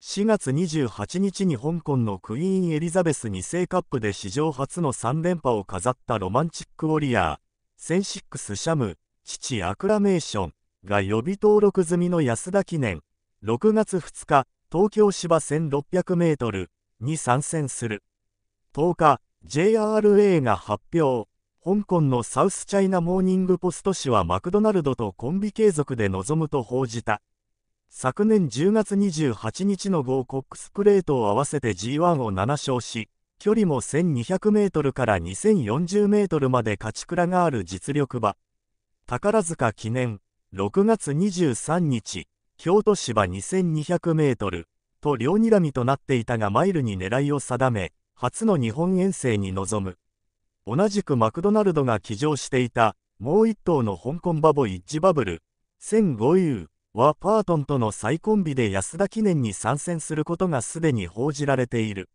4月28日に香港のクイーン・エリザベス2世カップで史上初の3連覇を飾ったロマンチック・ウォリアー、センシックス・シャム、父アクラメーションが予備登録済みの安田記念、6月2日、東京芝1600メートルに参戦する。10日、JRA が発表。香港のサウスチャイナモーニングポスト紙はマクドナルドとコンビ継続で臨むと報じた。昨年10月28日のゴーコックスプレートを合わせて G1 を7勝し、距離も 1200m から 2040m まで勝ち倉がある実力馬。宝塚記念、6月23日、京都芝 2200m と両睨みとなっていたがマイルに狙いを定め、初の日本遠征に臨む。同じくマクドナルドが騎乗していた、もう一頭の香港バボイッジバブル、1 0 0 5ワ・パートンとの再コンビで安田記念に参戦することがすでに報じられている。